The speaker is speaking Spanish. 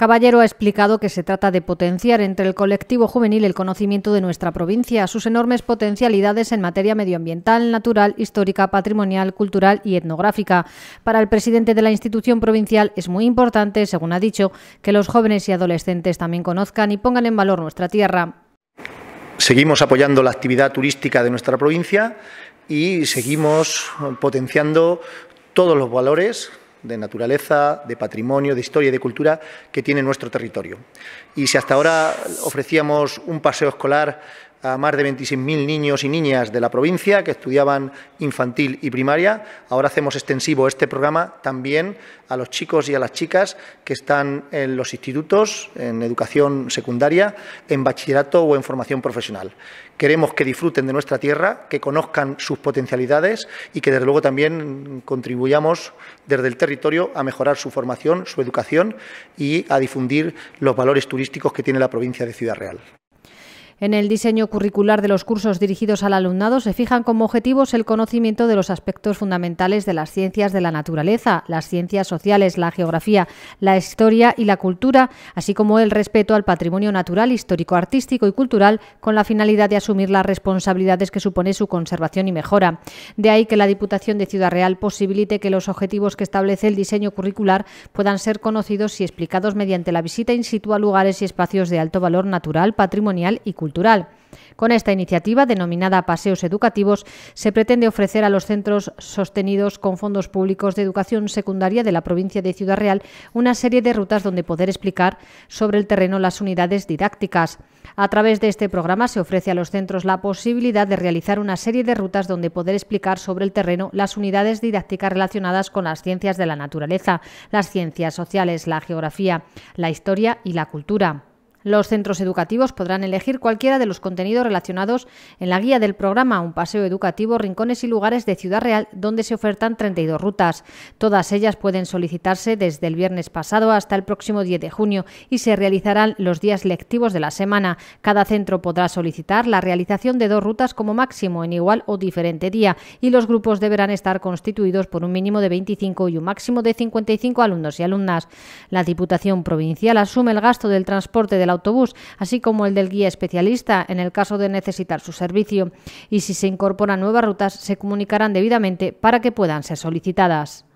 Caballero ha explicado que se trata de potenciar entre el colectivo juvenil el conocimiento de nuestra provincia, sus enormes potencialidades en materia medioambiental, natural, histórica, patrimonial, cultural y etnográfica. Para el presidente de la institución provincial es muy importante, según ha dicho, que los jóvenes y adolescentes también conozcan y pongan en valor nuestra tierra. Seguimos apoyando la actividad turística de nuestra provincia y seguimos potenciando todos los valores de naturaleza, de patrimonio, de historia y de cultura que tiene nuestro territorio. Y si hasta ahora ofrecíamos un paseo escolar a más de 26.000 niños y niñas de la provincia que estudiaban infantil y primaria. Ahora hacemos extensivo este programa también a los chicos y a las chicas que están en los institutos, en educación secundaria, en bachillerato o en formación profesional. Queremos que disfruten de nuestra tierra, que conozcan sus potencialidades y que, desde luego, también contribuyamos desde el territorio a mejorar su formación, su educación y a difundir los valores turísticos que tiene la provincia de Ciudad Real. En el diseño curricular de los cursos dirigidos al alumnado se fijan como objetivos el conocimiento de los aspectos fundamentales de las ciencias de la naturaleza, las ciencias sociales, la geografía, la historia y la cultura, así como el respeto al patrimonio natural, histórico, artístico y cultural con la finalidad de asumir las responsabilidades que supone su conservación y mejora. De ahí que la Diputación de Ciudad Real posibilite que los objetivos que establece el diseño curricular puedan ser conocidos y explicados mediante la visita in situ a lugares y espacios de alto valor natural, patrimonial y cultural. Con esta iniciativa, denominada Paseos Educativos, se pretende ofrecer a los centros sostenidos con fondos públicos de educación secundaria de la provincia de Ciudad Real una serie de rutas donde poder explicar sobre el terreno las unidades didácticas. A través de este programa se ofrece a los centros la posibilidad de realizar una serie de rutas donde poder explicar sobre el terreno las unidades didácticas relacionadas con las ciencias de la naturaleza, las ciencias sociales, la geografía, la historia y la cultura. Los centros educativos podrán elegir cualquiera de los contenidos relacionados en la guía del programa Un paseo educativo, rincones y lugares de Ciudad Real, donde se ofertan 32 rutas. Todas ellas pueden solicitarse desde el viernes pasado hasta el próximo 10 de junio y se realizarán los días lectivos de la semana. Cada centro podrá solicitar la realización de dos rutas como máximo en igual o diferente día y los grupos deberán estar constituidos por un mínimo de 25 y un máximo de 55 alumnos y alumnas. La Diputación Provincial asume el gasto del transporte de autobús, así como el del guía especialista en el caso de necesitar su servicio. Y si se incorporan nuevas rutas, se comunicarán debidamente para que puedan ser solicitadas.